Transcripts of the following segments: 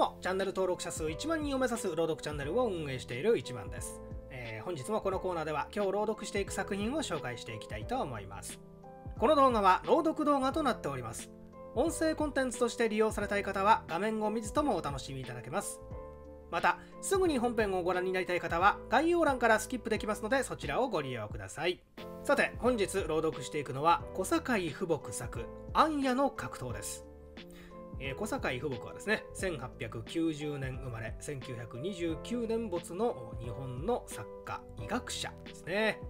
もチャンネル登録者数1万人を目指す朗読チャンネルを運営している一番です、えー、本日もこのコーナーでは今日朗読していく作品を紹介していきたいと思いますこの動画は朗読動画となっております音声コンテンツとして利用されたい方は画面を見ずともお楽しみいただけますまたすぐに本編をご覧になりたい方は概要欄からスキップできますのでそちらをご利用くださいさて本日朗読していくのは小堺富木作「暗夜の格闘」ですえー、小堺富木はですね1890年生まれ1929年没の日本の作家医学者ですね、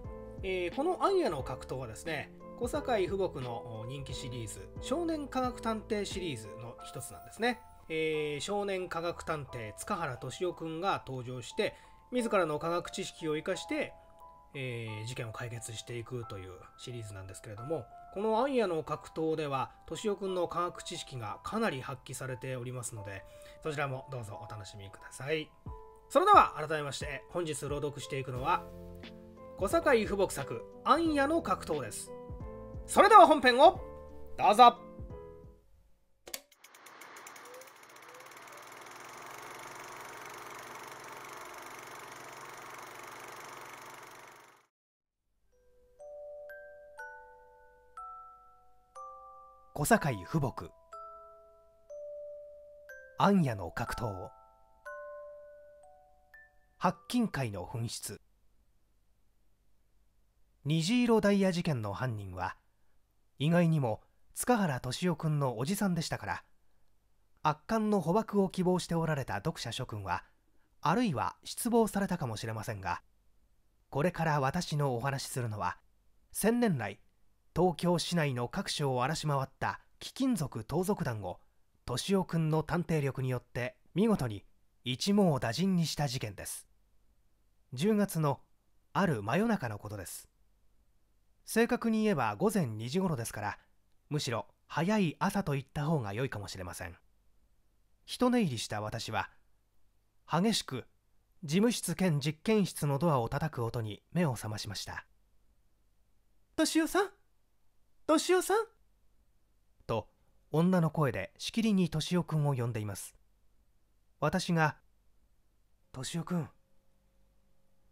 えー、この「暗夜の格闘」はですね小堺富木の人気シリーズ「少年科学探偵」シリーズの一つなんですね、えー、少年科学探偵塚原敏夫くんが登場して自らの科学知識を生かして、え事件を解決していくというシリーズなんですけれどもこのアンヤの格闘では、としおくんの科学知識がかなり発揮されておりますので、そちらもどうぞお楽しみください。それでは改めまして、本日朗読していくのは、小堺不木作、アンヤの格闘です。それでは本編を、どうぞ小堺富木暗夜の格闘白金会の紛失虹色ダイヤ事件の犯人は意外にも塚原敏夫君のおじさんでしたから圧巻の捕獲を希望しておられた読者諸君はあるいは失望されたかもしれませんがこれから私のお話しするのは千年来東京市内の各所を荒らし回った貴金属盗賊団を敏夫君の探偵力によって見事に一網打尽にした事件です10月のある真夜中のことです正確に言えば午前2時頃ですからむしろ早い朝と言った方が良いかもしれません一寝入りした私は激しく事務室兼実験室のドアを叩く音に目を覚ましました敏夫さん敏夫さんと女の声でしきりに敏夫くんを呼んでいます私が「敏夫くん」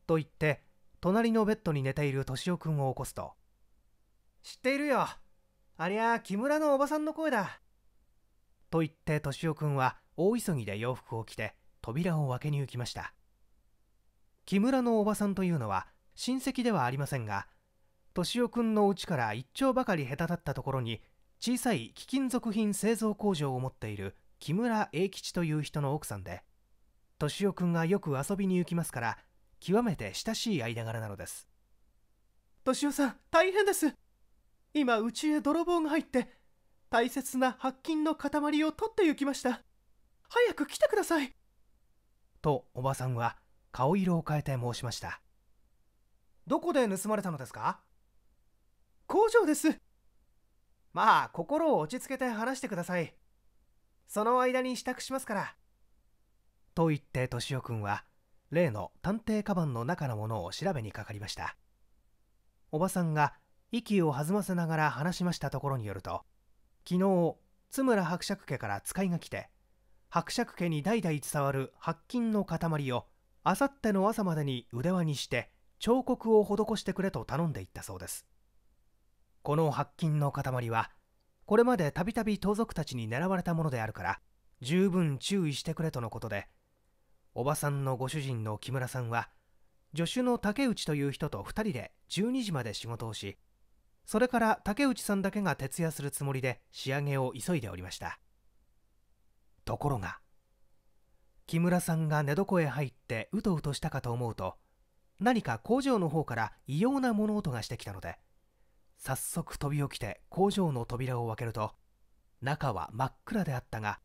と言って隣のベッドに寝ている敏夫くんを起こすと「知っているよありゃ木村のおばさんの声だ」と言って敏夫くんは大急ぎで洋服を着て扉を開けに行きました木村のおばさんというのは親戚ではありませんが敏夫君の家から一丁ばかり下手だったところに小さい貴金属品製造工場を持っている木村栄吉という人の奥さんで敏夫君がよく遊びに行きますから極めて親しい間柄なのです敏夫さん大変です今うちへ泥棒が入って大切な白金の塊を取って行きました早く来てくださいとおばさんは顔色を変えて申しましたどこで盗まれたのですか工場ですまあ心を落ち着けて話してくださいその間に支度しますからと言って敏夫君は例の探偵カバンの中のものを調べにかかりましたおばさんが息を弾ませながら話しましたところによると昨日津村伯爵家から使いが来て伯爵家に代々伝わる白金の塊をあさっての朝までに腕輪にして彫刻を施してくれと頼んでいったそうですこの白金の塊はこれまでたびたび盗賊たちに狙われたものであるから十分注意してくれとのことでおばさんのご主人の木村さんは助手の竹内という人と2人で12時まで仕事をしそれから竹内さんだけが徹夜するつもりで仕上げを急いでおりましたところが木村さんが寝床へ入ってうとうとしたかと思うと何か工場の方から異様な物音がしてきたので早速飛び起きて工場の扉を開けると中は真っ暗であったが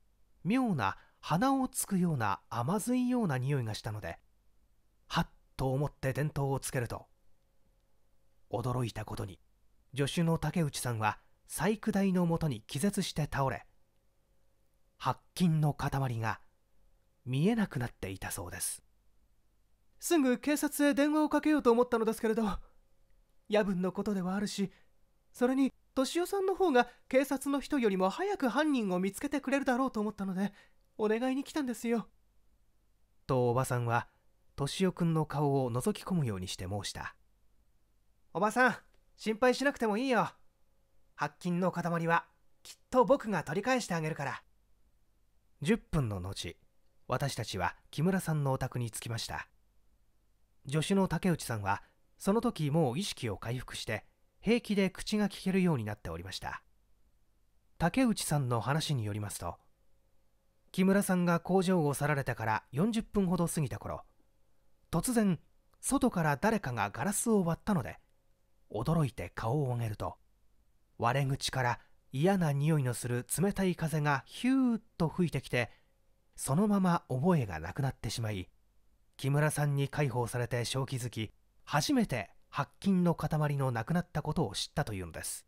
妙な鼻をつくような甘酸いような匂いがしたのではっと思って電灯をつけると驚いたことに助手の竹内さんは細工台のもとに気絶して倒れ白金の塊が見えなくなっていたそうですすぐ警察へ電話をかけようと思ったのですけれど夜分のことではあるしそれに敏夫さんの方が警察の人よりも早く犯人を見つけてくれるだろうと思ったのでお願いに来たんですよとおばさんは敏夫くんの顔を覗き込むようにして申したおばさん心配しなくてもいいよ白金の塊はきっと僕が取り返してあげるから10分の後私たちは木村さんのお宅に着きました助手の竹内さんはその時もう意識を回復して平気で口が聞けるようになっておりました竹内さんの話によりますと木村さんが工場を去られてから40分ほど過ぎた頃突然外から誰かがガラスを割ったので驚いて顔を上げると割れ口から嫌な匂いのする冷たい風がヒューッと吹いてきてそのまま覚えがなくなってしまい木村さんに介抱されて正気づき初めて白金の塊の亡くなったことを知ったというのです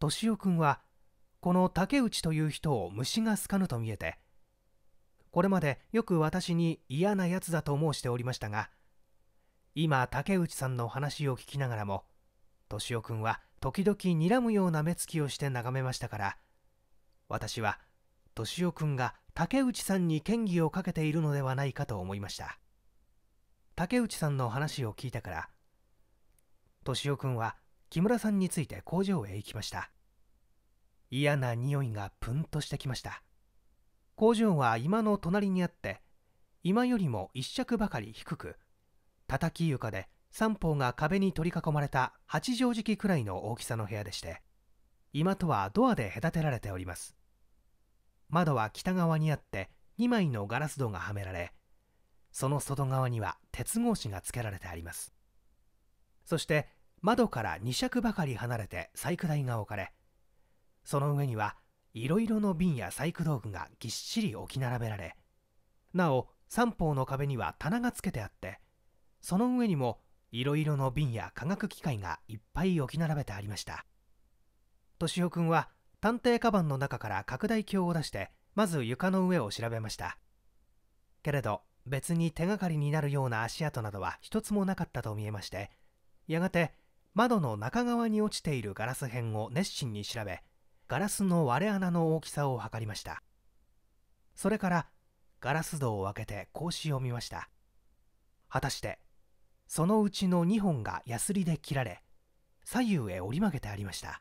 敏夫君はこの竹内という人を虫が好かぬと見えてこれまでよく私に嫌なやつだと申しておりましたが今竹内さんの話を聞きながらも敏夫君は時々睨むような目つきをして眺めましたから私は敏夫君が竹内さんに嫌疑をかけているのではないかと思いました竹内さんの話を聞いたから敏夫君は木村さんについて工場へ行きました嫌な匂いがプンとしてきました工場は今の隣にあって今よりも一尺ばかり低く叩き床で三方が壁に取り囲まれた八畳敷くらいの大きさの部屋でして今とはドアで隔てられております窓は北側にあって2枚のガラス戸がはめられその外側には鉄格子が付けられてありますそして窓から2尺ばかり離れて細工台が置かれその上にはいろいろの瓶や細工道具がぎっしり置き並べられなお三方の壁には棚がつけてあってその上にもいろいろの瓶や化学機械がいっぱい置き並べてありました敏夫君は探偵カバンの中から拡大鏡を出してまず床の上を調べましたけれど別に手がかりになるような足跡などは一つもなかったと見えましてやがて窓の中側に落ちているガラス片を熱心に調べガラスの割れ穴の大きさを測りましたそれからガラス戸を開けて格子を見ました果たしてそのうちの2本がヤスリで切られ左右へ折り曲げてありました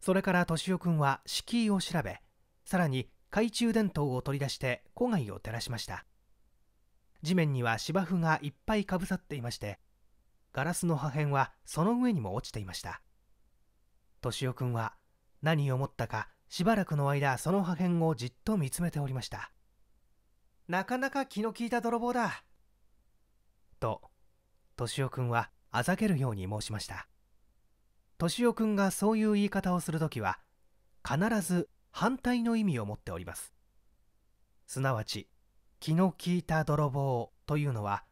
それから敏夫君は敷居を調べさらに懐中電灯を取り出して戸外を照らしました地面には芝生がいっぱいかぶさっていましてガラスの破片はその上にも落ちていました敏夫君は何を思ったかしばらくの間その破片をじっと見つめておりましたなかなか気の利いた泥棒だと敏夫君はあざけるように申しました敏夫君がそういう言い方をする時は必ず反対の意味を持っておりますすなわち気の利いた泥棒というのは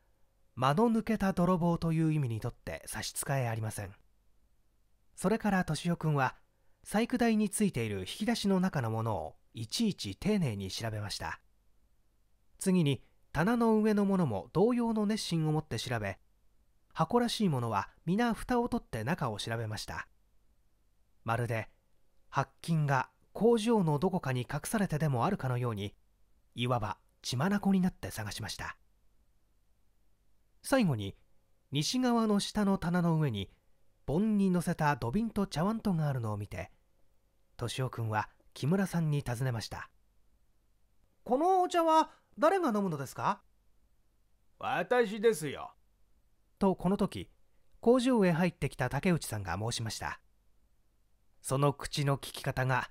間の抜けた泥棒という意味にとって差し支えありませんそれから敏夫君は細工台についている引き出しの中のものをいちいち丁寧に調べました次に棚の上のものも同様の熱心を持って調べ箱らしいものは皆蓋を取って中を調べましたまるで白金が工場のどこかに隠されてでもあるかのようにいわば血眼になって探しました最後に西側の下の棚の上に盆に乗せた土瓶と茶碗とがあるのを見て敏夫君は木村さんに尋ねましたこのお茶は誰が飲むのですか私ですよとこの時工場へ入ってきた竹内さんが申しましたその口の利き方が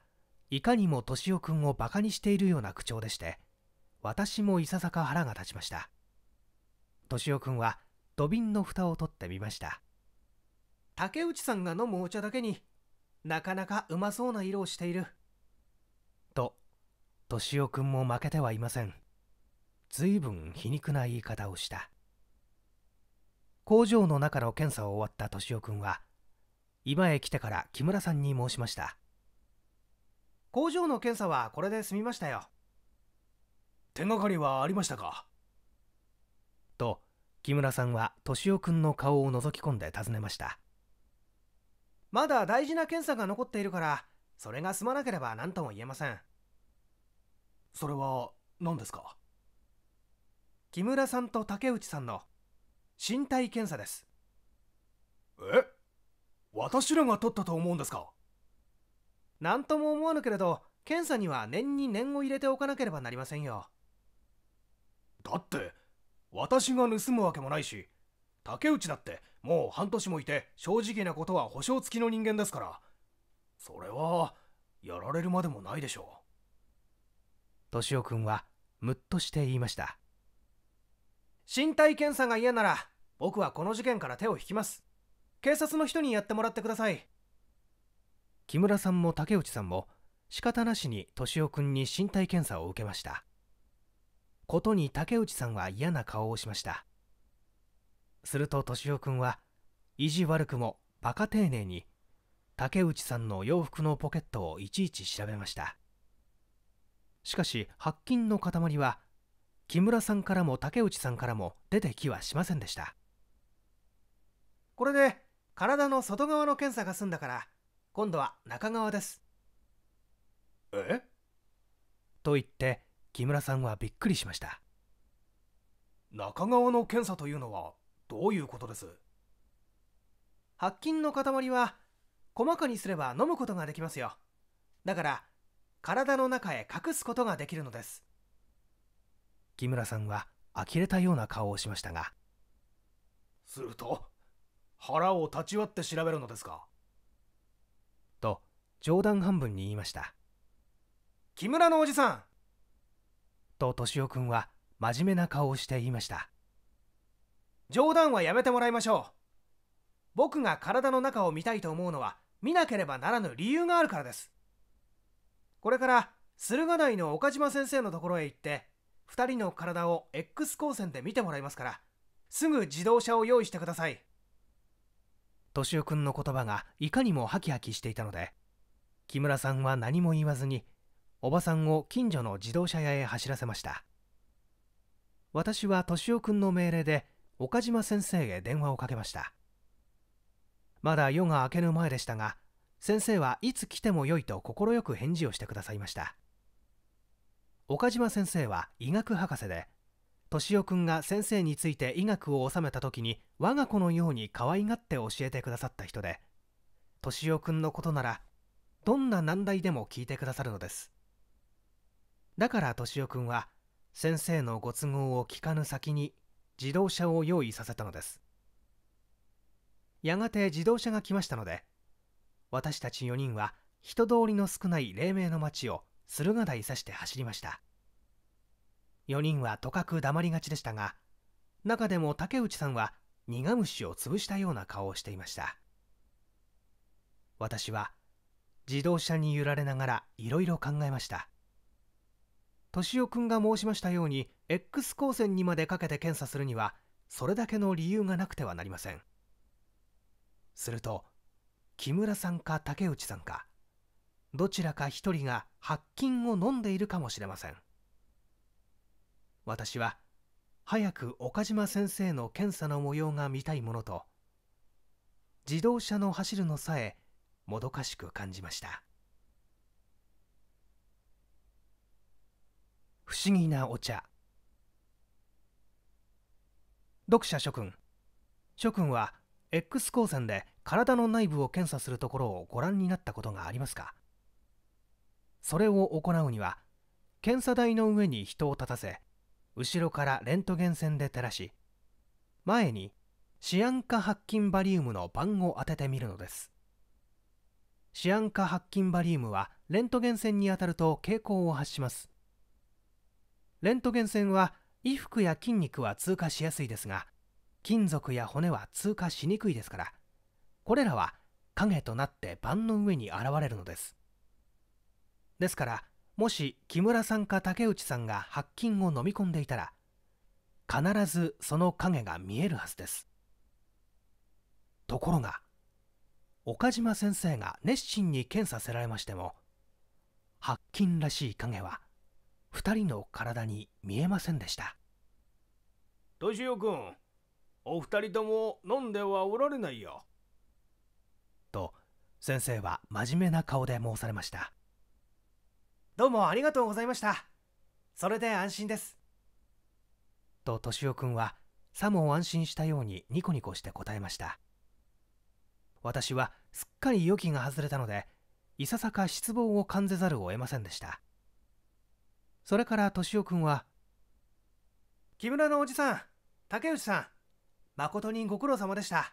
いかにも敏夫君をバカにしているような口調でして私もいささか腹が立ちましたとしおくんは土瓶の蓋を取ってみました竹内さんが飲むお茶だけになかなかうまそうな色をしているととしおくんも負けてはいませんずいぶん皮肉な言い方をした工場の中の検査を終わった敏夫君は今へ来てから木村さんに申しました工場の検査はこれで済みましたよ手がかりはありましたかと木村さんは敏夫君の顔を覗き込んで尋ねましたまだ大事な検査が残っているからそれが済まなければ何とも言えませんそれは何ですか木村さんと竹内さんの身体検査ですえ私らが取ったと思うんですか何とも思わぬけれど検査には念に念を入れておかなければなりませんよだって私が盗むわけもないし竹内だってもう半年もいて正直なことは保証付きの人間ですからそれはやられるまでもないでしょう敏夫君はムッとして言いました身体検査が嫌なら僕はこの事件から手を引きます警察の人にやってもらってください木村さんも竹内さんも仕方なしに敏夫君に身体検査を受けましたことに竹内さんは嫌な顔をしましたすると敏夫君は意地悪くもバカ丁寧に竹内さんの洋服のポケットをいちいち調べましたしかし白金の塊は木村さんからも竹内さんからも出てきはしませんでしたこれで体の外側の検査が済んだから今度は中側ですえと言って木村さんはびっくりしました中川の検査というのはどういうことです白金の塊は細かにすれば飲むことができますよだから体の中へ隠すことができるのです木村さんは呆れたような顔をしましたがすると腹を立ち割って調べるのですかと冗談半分に言いました木村のおじさんと敏夫君は真面目な顔をして言いました冗談はやめてもらいましょう僕が体の中を見たいと思うのは見なければならぬ理由があるからですこれから駿河台の岡島先生のところへ行って2人の体を X 光線で見てもらいますからすぐ自動車を用意してください敏夫君の言葉がいかにもハキハキしていたので木村さんは何も言わずにおばさんを近所の自動車屋へ走らせました私は敏夫君の命令で岡島先生へ電話をかけましたまだ夜が明けぬ前でしたが先生はいつ来てもよいと快く返事をしてくださいました岡島先生は医学博士で敏夫君が先生について医学を修めた時に我が子のように可愛がって教えてくださった人で敏夫君のことならどんな難題でも聞いてくださるのですだから敏夫君は先生のご都合を聞かぬ先に自動車を用意させたのですやがて自動車が来ましたので私たち4人は人通りの少ない黎明の町を駿河台さして走りました4人はとかく黙りがちでしたが中でも竹内さんは苦虫を潰したような顔をしていました私は自動車に揺られながらいろいろ考えました敏夫君が申しましたように X 光線にまでかけて検査するにはそれだけの理由がなくてはなりませんすると木村さんか竹内さんかどちらか1人が白金を飲んでいるかもしれません私は早く岡島先生の検査の模様が見たいものと自動車の走るのさえもどかしく感じました不思議なお茶読者諸君諸君は X 光線で体の内部を検査するところをご覧になったことがありますかそれを行うには検査台の上に人を立たせ後ろからレントゲン線で照らし前にシアン化白金バリウムの番を当ててみるのですシアン化白金バリウムはレントゲン線に当たると蛍光を発しますレントゲン線は衣服や筋肉は通過しやすいですが金属や骨は通過しにくいですからこれらは影となって盤の上に現れるのですですからもし木村さんか竹内さんが白金を飲み込んでいたら必ずその影が見えるはずですところが岡島先生が熱心に検査せられましても白金らしい影は2人の体に見えませんでした敏夫君お二人とも飲んではおられないよと先生は真面目な顔で申されましたどうもありがとうございましたそれで安心ですと敏夫君はさも安心したようにニコニコして答えました私はすっかり予期が外れたのでいささか失望を感じざるを得ませんでしたそれから敏夫君は、木村のおじさん、竹内さん、誠にご苦労様でした。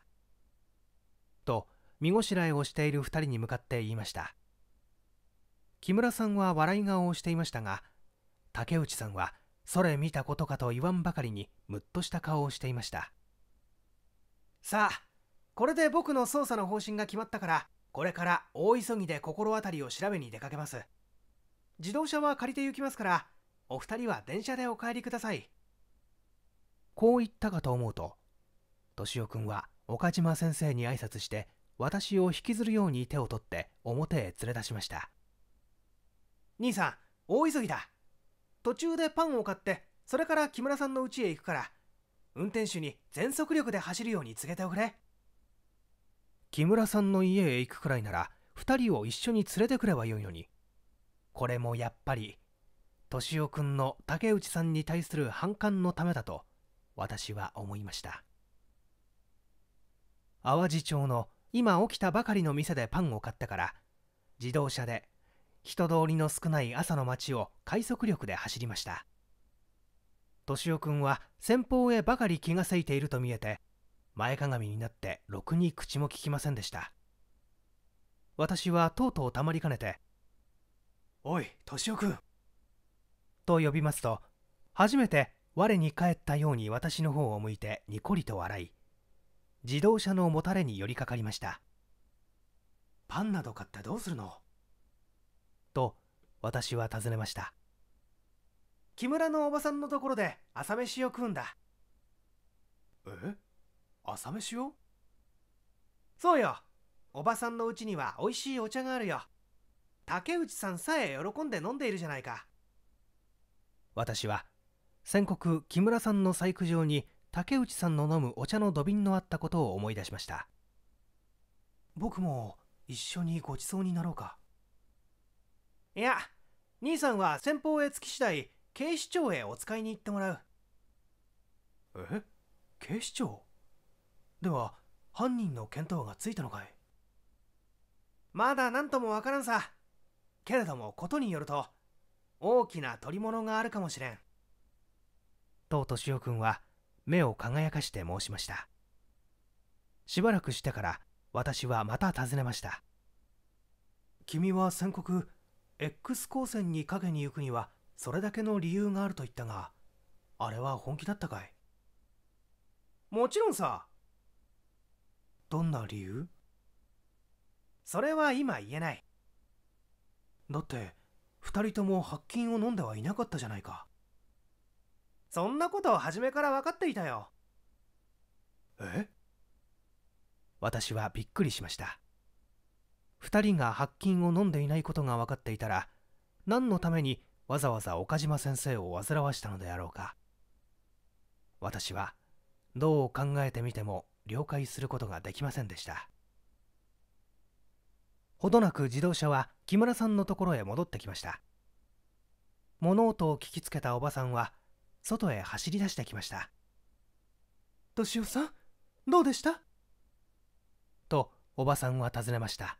と、見ごしらえをしている2人に向かって言いました。木村さんは笑い顔をしていましたが、竹内さんは、それ見たことかと言わんばかりに、むっとした顔をしていました。さあ、これで僕の捜査の方針が決まったから、これから大急ぎで心当たりを調べに出かけます。自動車は借りて行きますからお二人は電車でお帰りくださいこう言ったかと思うと敏夫君は岡島先生に挨拶して私を引きずるように手を取って表へ連れ出しました兄さん大急ぎだ途中でパンを買ってそれから木村さんの家へ行くから運転手に全速力で走るように告げておくれ木村さんの家へ行くくらいなら2人を一緒に連れてくればよいのにこれもやっぱり敏夫君の竹内さんに対する反感のためだと私は思いました淡路町の今起きたばかりの店でパンを買ったから自動車で人通りの少ない朝の街を快速力で走りました敏夫君は先方へばかり気がせいていると見えて前かがみになってろくに口もききませんでした私はとうとうたまりかねておい敏夫君と呼びますと初めて我に返ったように私の方を向いてニコリと笑い自動車のもたれに寄りかかりましたパンなど買ってどうするのと私は尋ねました木村のおばさんのところで朝飯を食うんだえ朝飯をそうよおばさんのうちにはおいしいお茶があるよ竹内さんさえ喜んで飲んでいるじゃないか私は先刻木村さんの細工場に竹内さんの飲むお茶の土瓶のあったことを思い出しました僕も一緒にごちそうになろうかいや兄さんは先方へ着き次第警視庁へお使いに行ってもらうえ警視庁では犯人の見当がついたのかいまだ何ともわからんさけれどもことによると大きな取り物があるかもしれんと敏夫君は目を輝かして申しましたしばらくしてから私はまた尋ねました君は宣告 X 光線に影に行くにはそれだけの理由があると言ったがあれは本気だったかいもちろんさどんな理由それは今言えないだって2人とも白金を飲んではいなかったじゃないかそんなことを初めから分かっていたよえ私はびっくりしました2人が白金を飲んでいないことが分かっていたら何のためにわざわざ岡島先生を煩わしたのであろうか私はどう考えてみても了解することができませんでしたほどなく自動車は木村さんのところへ戻ってきました物音を聞きつけたおばさんは外へ走り出してきました「敏夫さんどうでした?」とおばさんは尋ねました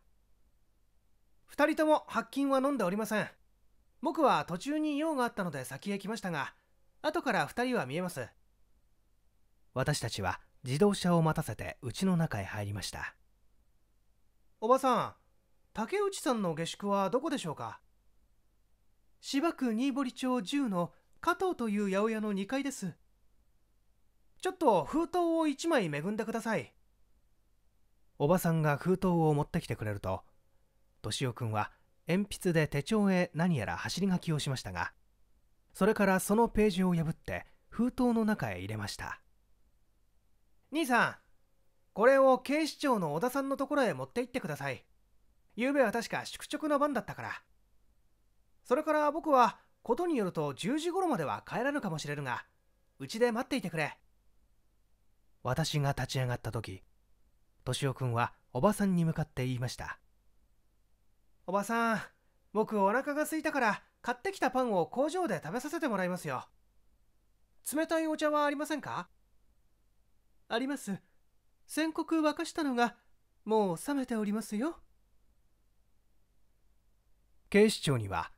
2人とも白金は飲んでおりません僕は途中に用があったので先へ来ましたが後から2人は見えます私たちは自動車を待たせて家の中へ入りましたおばさん竹内さんの下宿はどこでしょうか芝区新堀町10の加藤という八百屋の2階です。ちょっと封筒を1枚恵んでください。おばさんが封筒を持ってきてくれると、敏夫君は鉛筆で手帳へ何やら走り書きをしましたが、それからそのページを破って封筒の中へ入れました。兄さん、これを警視庁の小田さんのところへ持って行ってください。昨夜は確か宿直の番だったから。それから僕は、ことによると10時頃までは帰らぬかもしれるが、うちで待っていてくれ。私が立ち上がった時、敏夫君はおばさんに向かって言いました。おばさん、僕お腹が空いたから買ってきたパンを工場で食べさせてもらいますよ。冷たいお茶はありませんかあります。宣告沸かしたのがもう冷めておりますよ。警視庁には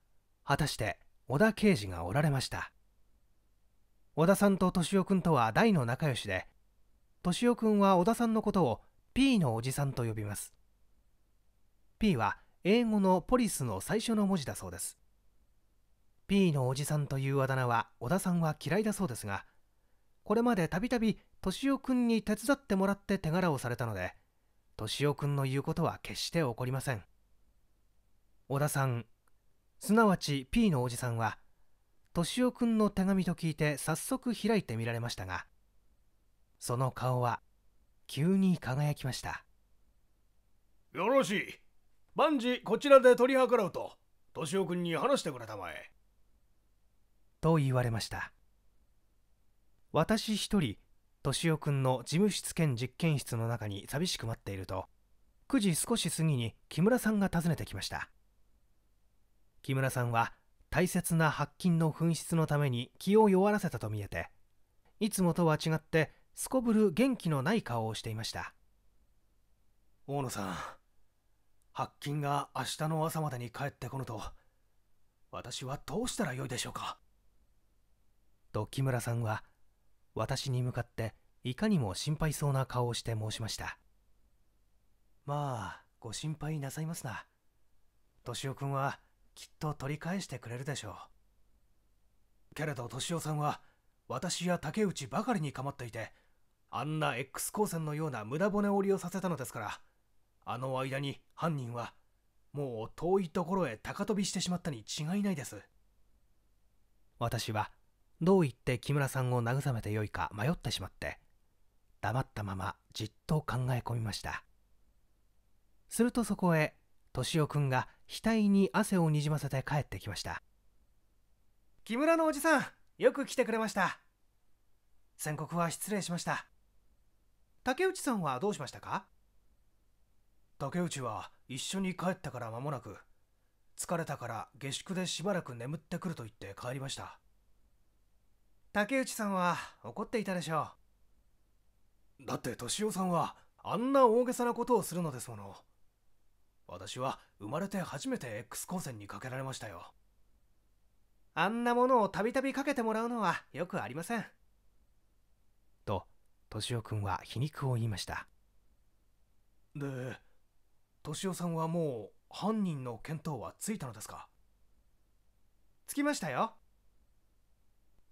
果たして小田刑事がおられました小田さんと敏夫君とは大の仲良しで敏夫君は小田さんのことを P のおじさんと呼びます P は英語のポリスの最初の文字だそうです P のおじさんというあだ名は小田さんは嫌いだそうですがこれまでたびたび敏夫君に手伝ってもらって手柄をされたので敏夫君の言うことは決して起こりません小田さんすなわち P のおじさんは敏夫君の手紙と聞いて早速開いてみられましたがその顔は急に輝きましたよろしい万事こちらで取り計らうと敏夫君に話してくれたまえと言われました私一人敏夫君の事務室兼実験室の中に寂しく待っていると9時少し過ぎに木村さんが訪ねてきました木村さんは大切な白金の紛失のために気を弱らせたと見えていつもとは違ってすこぶる元気のない顔をしていました大野さん白金が明日の朝までに帰ってこぬと私はどうしたらよいでしょうかと木村さんは私に向かっていかにも心配そうな顔をして申しましたまあご心配なさいますな敏夫君はきっと取り返してくれるでしょうけれど敏夫さんは私や竹内ばかりに構っていてあんな X 光線のような無駄骨折りをさせたのですからあの間に犯人はもう遠いところへ高飛びしてしまったに違いないです私はどう言って木村さんを慰めてよいか迷ってしまって黙ったままじっと考え込みましたするとそこへ敏夫くんが額に汗をにじませて帰ってきました木村のおじさんよく来てくれました宣告は失礼しました竹内さんはどうしましたか竹内は一緒に帰ったから間もなく疲れたから下宿でしばらく眠ってくると言って帰りました竹内さんは怒っていたでしょうだって敏夫さんはあんな大げさなことをするのですもの私は生まれて初めて X 光線にかけられましたよあんなものをたびたびかけてもらうのはよくありませんと敏夫君は皮肉を言いましたで敏夫さんはもう犯人の見当はついたのですかつきましたよ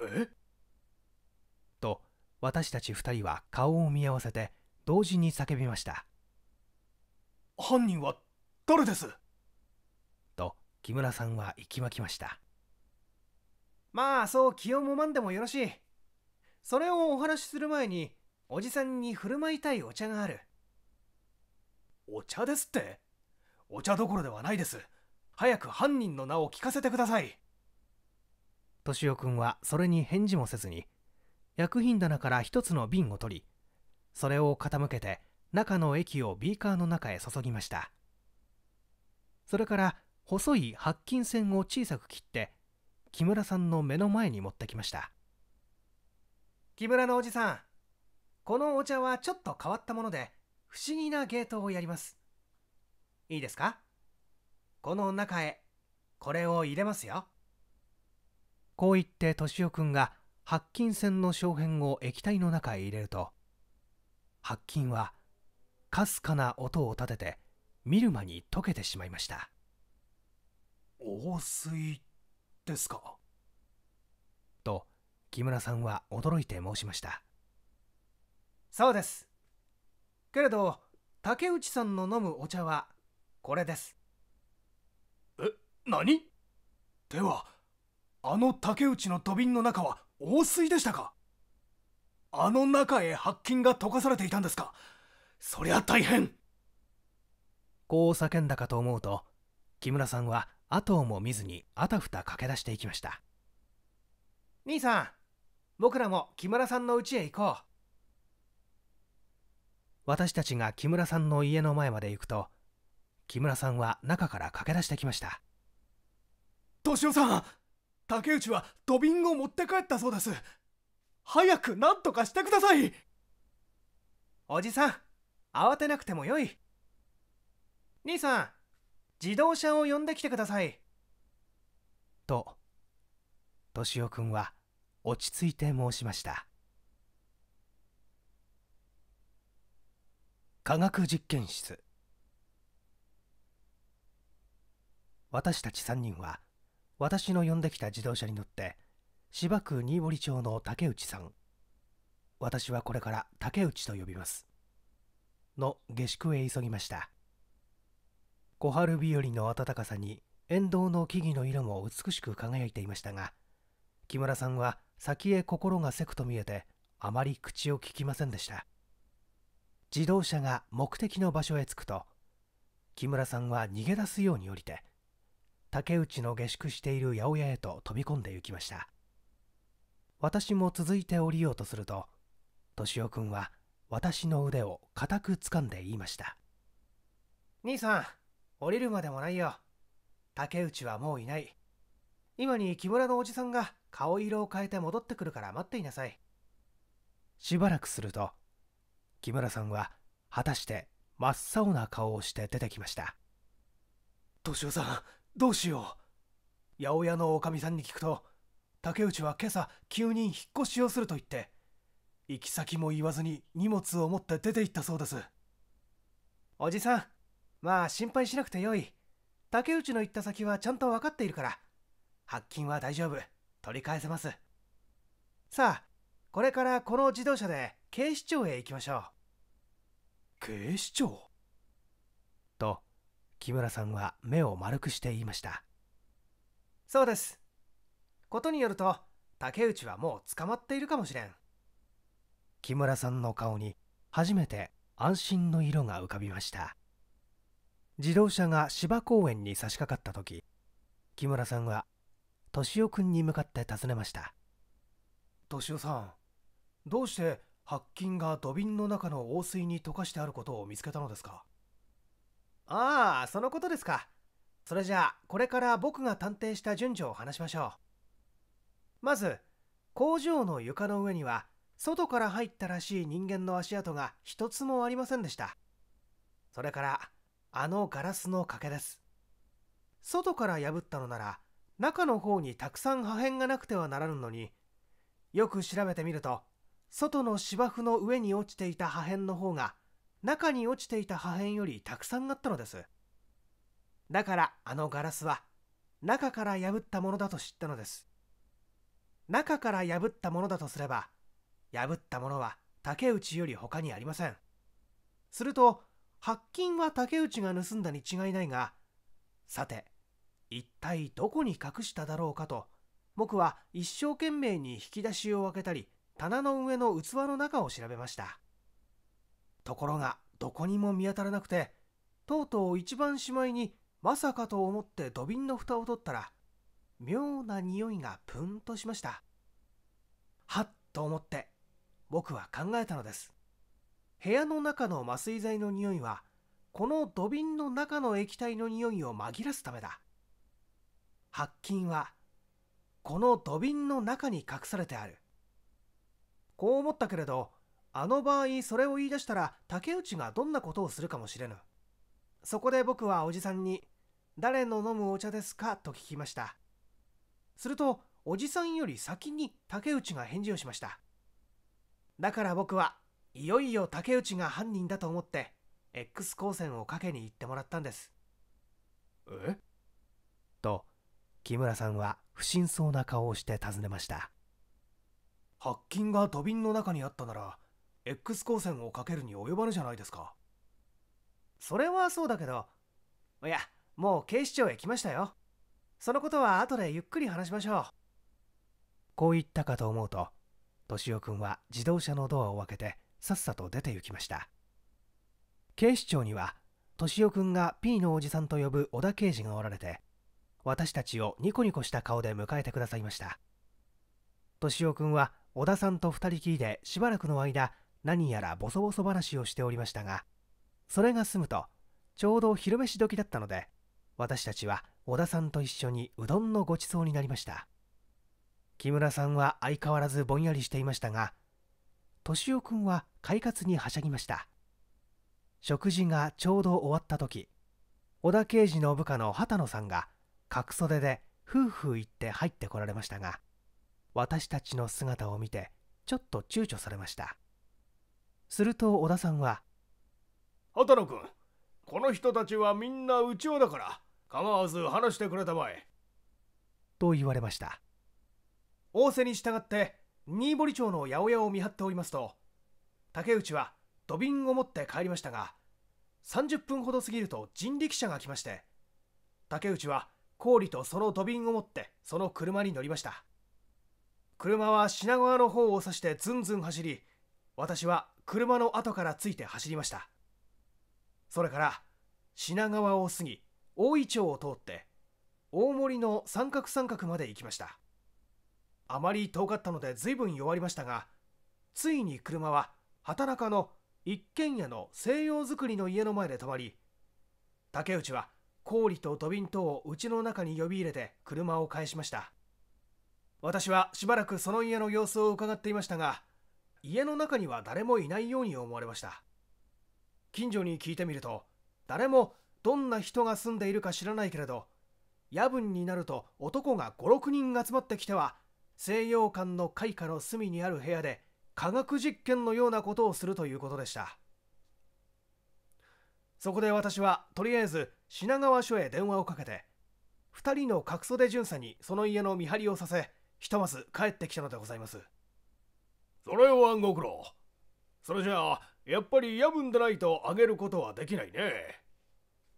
えと私たち2人は顔を見合わせて同時に叫びました犯人は誰ですと木村さんは行きまきましたまあそう気をもまんでもよろしいそれをお話しする前におじさんに振る舞いたいお茶があるお茶ですってお茶どころではないです早く犯人の名を聞かせてください敏夫君はそれに返事もせずに薬品棚から一つの瓶を取りそれを傾けて中の液をビーカーの中へ注ぎましたそれから細い白金線を小さく切って木村さんの目の前に持ってきました木村のおじさんこのお茶はちょっと変わったもので不思議なゲートをやりますいいですかこの中へこれを入れますよこう言って敏夫君が白金線の小片を液体の中へ入れると白金はかすかな音を立てて見る間に溶けてしまいました王水ですかと木村さんは驚いて申しましたそうですけれど竹内さんの飲むお茶はこれですえ何ではあの竹内の土瓶の中は王水でしたかあの中へ白金が溶かされていたんですかそりゃ大変こう叫んだかと思うと木村さんは後をも見ずにあたふた駆け出していきました兄さん僕らも木村さんの家へ行こう私たちが木村さんの家の前まで行くと木村さんは中から駆け出してきました敏夫さん竹内は土瓶を持って帰ったそうです早く何とかしてくださいおじさん慌てなくてもよい兄さん自動車を呼んできてくださいと敏夫君は落ち着いて申しました科学実験室私たち3人は私の呼んできた自動車に乗って芝区新堀町の竹内さん私はこれから竹内と呼びますの下宿へ急ぎました小春日和の暖かさに沿道の木々の色も美しく輝いていましたが木村さんは先へ心がせくと見えてあまり口をききませんでした自動車が目的の場所へ着くと木村さんは逃げ出すように降りて竹内の下宿している八百屋へと飛び込んで行きました私も続いて降りようとすると敏夫君は私の腕を固く掴んで言いました兄さん降りるまでもないよ。竹内はもういない。今に木村のおじさんが顔色を変えて戻ってくるから待っていなさい。しばらくすると、木村さんは果たして真っ青な顔をして出てきました。敏夫さん、どうしよう。八百屋のおかみさんに聞くと、竹内は今朝急に引っ越しをすると言って、行き先も言わずに荷物を持って出て行ったそうです。おじさん、まあ心配しなくてよい竹内の行った先はちゃんと分かっているから白金は大丈夫取り返せますさあこれからこの自動車で警視庁へ行きましょう警視庁と木村さんは目を丸くして言いましたそうですことによると竹内はもう捕まっているかもしれん木村さんの顔に初めて安心の色が浮かびました自動車が芝公園に差し掛かった時木村さんは敏夫君に向かって尋ねました敏夫さんどうして白金が土瓶の中の黄水に溶かしてあることを見つけたのですかああそのことですかそれじゃあこれから僕が探偵した順序を話しましょうまず工場の床の上には外から入ったらしい人間の足跡が一つもありませんでしたそれからあのガラスの欠けです。外から破ったのなら、中の方にたくさん破片がなくてはならぬのに、よく調べてみると、外の芝生の上に落ちていた破片の方が、中に落ちていた破片よりたくさんあったのです。だからあのガラスは、中から破ったものだと知ったのです。中から破ったものだとすれば、破ったものは竹内より他にありません。すると、白金は竹内が盗んだに違いないがさて一体どこに隠しただろうかと僕は一生懸命に引き出しを開けたり棚の上の器の中を調べましたところがどこにも見当たらなくてとうとう一番しまいにまさかと思って土瓶の蓋を取ったら妙な匂いがプンとしましたはっと思って僕は考えたのです部屋の中の麻酔剤の匂いはこの土瓶の中の液体の匂いを紛らすためだ白金はこの土瓶の中に隠されてあるこう思ったけれどあの場合それを言い出したら竹内がどんなことをするかもしれぬそこで僕はおじさんに「誰の飲むお茶ですか?」と聞きましたするとおじさんより先に竹内が返事をしましただから僕はいよいよ竹内が犯人だと思って X 光線をかけに行ってもらったんですえと木村さんは不審そうな顔をして尋ねました発金が土瓶の中にあったなら X 光線をかけるに及ばぬじゃないですかそれはそうだけどいやもう警視庁へ来ましたよそのことは後でゆっくり話しましょうこう言ったかと思うと敏夫君は自動車のドアを開けてさっさと出て行きました警視庁には敏夫君が P のおじさんと呼ぶ小田刑事がおられて私たちをニコニコした顔で迎えてくださいました敏夫君は小田さんと2人きりでしばらくの間何やらボソボソ話をしておりましたがそれが済むとちょうど昼飯時だったので私たちは小田さんと一緒にうどんのごちそうになりました木村さんは相変わらずぼんやりしていましたが敏夫君んは快活にはしゃぎました食事がちょうど終わった時小田刑事の部下の畑野さんが角袖で夫婦行って入ってこられましたが私たちの姿を見てちょっと躊躇されましたすると小田さんは「畑野君この人たちはみんなうちをだから構わず話してくれたまえ」と言われました仰せに従って新堀町の八百屋を見張っておりますと竹内は土瓶を持って帰りましたが30分ほど過ぎると人力車が来まして竹内は氷とその土瓶を持ってその車に乗りました車は品川の方を指してずんずん走り私は車の後からついて走りましたそれから品川を過ぎ大井町を通って大森の三角三角まで行きましたあまり遠かったので随分弱りましたがついに車は畑中の一軒家の西洋造りの家の前で泊まり竹内は氷と土瓶とを家の中に呼び入れて車を返しました私はしばらくその家の様子を伺っていましたが家の中には誰もいないように思われました近所に聞いてみると誰もどんな人が住んでいるか知らないけれど夜分になると男が56人集まってきては西洋館の開花の隅にある部屋で科学実験のようなことをするということでしたそこで私はとりあえず品川署へ電話をかけて2人の格袖巡査にその家の見張りをさせひとまず帰ってきたのでございますそれはご苦労それじゃあやっぱり夜分でないとあげることはできないね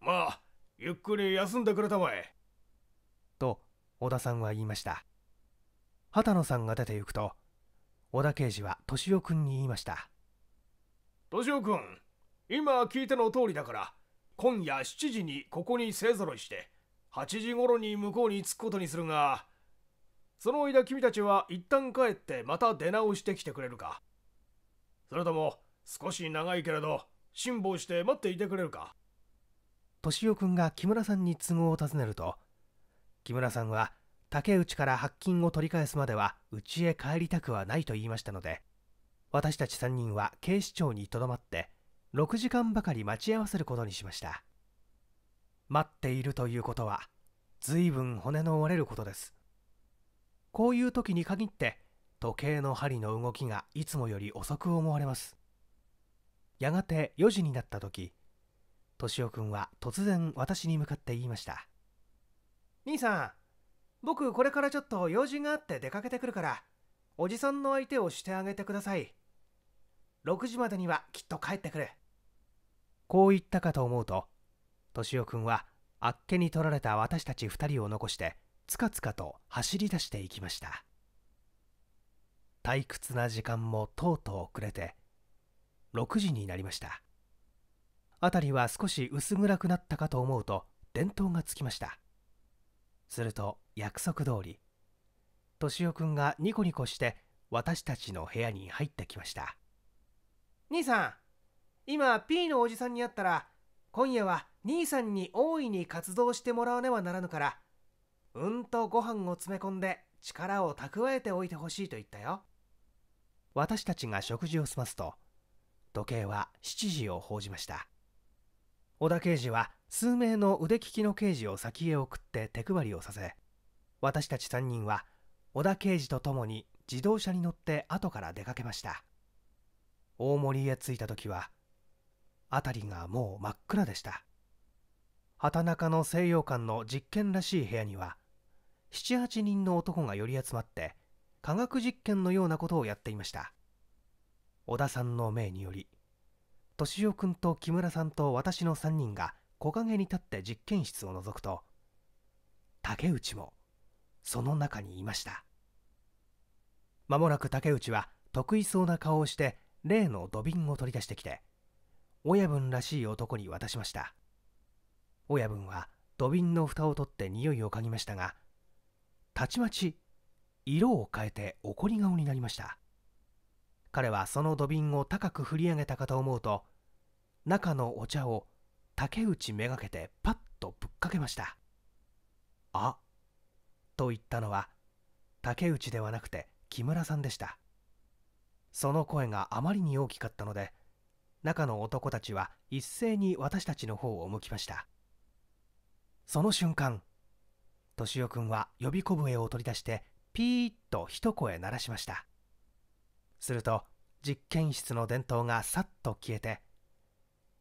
まあゆっくり休んでくれたまえと小田さんは言いました畑野さんが出て行くと小田刑事は敏夫君に言いました敏夫君今聞いての通りだから今夜7時にここに勢ぞろいして8時頃に向こうに着くことにするがその間君たちは一旦帰ってまた出直してきてくれるかそれとも少し長いけれど辛抱して待っていてくれるか敏夫君が木村さんに都合を尋ねると木村さんは竹内から白金を取り返すまでは家へ帰りたくはないと言いましたので私たち3人は警視庁にとどまって6時間ばかり待ち合わせることにしました待っているということは随分骨の折れることですこういう時に限って時計の針の動きがいつもより遅く思われますやがて4時になった時敏夫君は突然私に向かって言いました「兄さん僕これからちょっと用事があって出かけてくるからおじさんの相手をしてあげてください6時までにはきっと帰ってくるこう言ったかと思うと敏夫君はあっけに取られた私たち2人を残してつかつかと走り出していきました退屈な時間もとうとう遅れて6時になりました辺りは少し薄暗くなったかと思うと電灯がつきましたすると約束通り敏夫君がニコニコして私たちの部屋に入ってきました兄さん今 P のおじさんに会ったら今夜は兄さんに大いに活動してもらわねばならぬからうんとご飯を詰め込んで力を蓄えておいてほしいと言ったよ私たちが食事を済ますと時計は7時を報じました小田刑事は数名の腕利きの刑事を先へ送って手配りをさせ私たち3人は小田刑事と共に自動車に乗って後から出かけました大森へ着いた時は辺りがもう真っ暗でした畑中の西洋館の実験らしい部屋には78人の男が寄り集まって科学実験のようなことをやっていました小田さんの命により敏夫君と木村さんと私の3人が木陰に立って実験室を覗くと竹内もその中にいましたまもなく竹内は得意そうな顔をして例の土瓶を取り出してきて親分らしい男に渡しました親分は土瓶の蓋を取って匂いを嗅ぎましたがたちまち色を変えて怒り顔になりました彼はその土瓶を高く振り上げたかと思うと中のお茶を竹内めがけてパッとぶっかけましたあと言ったのは竹内ではなくて木村さんでしたその声があまりに大きかったので中の男たちは一斉に私たちの方を向きましたその瞬間敏夫君は呼び小笛を取り出してピーッと一声鳴らしましたすると実験室の電灯がさっと消えて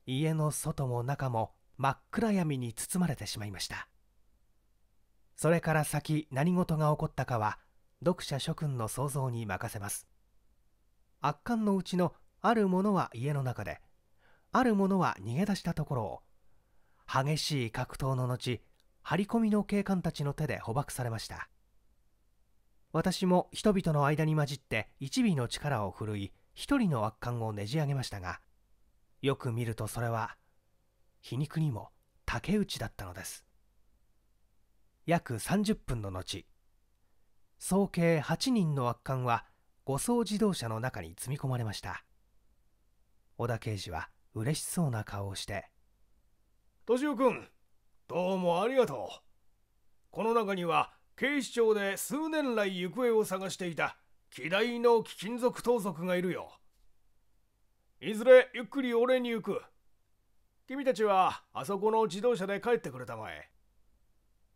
家の外も中も真っ暗闇に包まれてしまいましたそれから先何事が起こったかは読者諸君の想像に任せます圧巻のうちのあるものは家の中であるものは逃げ出したところを激しい格闘の後張り込みの警官たちの手で捕獲されました私も人々の間に混じって一尾の力を振るい一人の圧巻をねじ上げましたがよく見るとそれは皮肉にも竹内だったのです約30分の後総計8人の圧巻は護送自動車の中に積み込まれました小田刑事は嬉しそうな顔をして「敏夫君どうもありがとうこの中には警視庁で数年来行方を探していた希代の貴金属盗賊がいるよいずれゆっくり俺に行く君たちはあそこの自動車で帰ってくれたまえ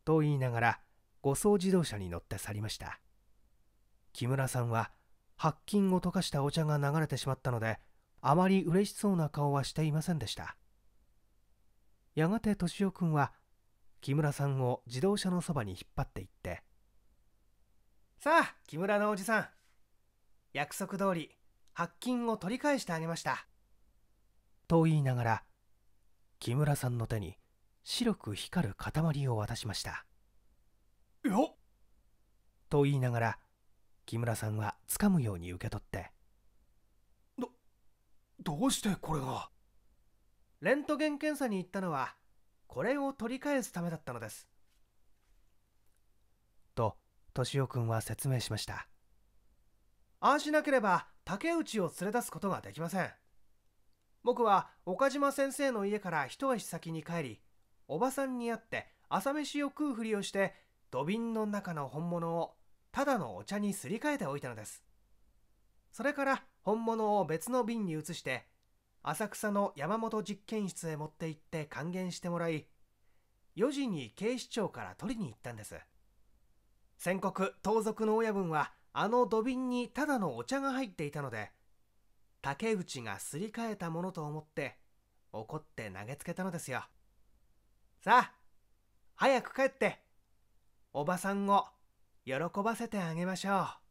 と言いながら護送自動車に乗って去りました木村さんは白金を溶かしたお茶が流れてしまったのであまり嬉しそうな顔はしていませんでしたやがて敏夫君は木村さんを自動車のそばに引っ張っていって「さあ木村のおじさん約束通り白金を取り返してあげました」と言いながら木村さんの手に白く光る塊を渡しましたよと言いながら木村さんは掴むように受け取ってどどうしてこれがレントゲン検査に行ったのはこれを取り返すためだったのですと敏夫君は説明しましたああしなければ竹内を連れ出すことができません僕は岡島先生の家から一足先に帰りおばさんに会って朝飯を食うふりをして土瓶の中の本物をただのお茶にすり替えておいたのですそれから本物を別の瓶に移して浅草の山本実験室へ持って行って還元してもらい4時に警視庁から取りに行ったんです宣告盗賊の親分はあの土瓶にただのお茶が入っていたので竹内がすり替えたものと思って怒って投げつけたのですよさあ、早く帰って、おばさんを喜ばせてあげましょう。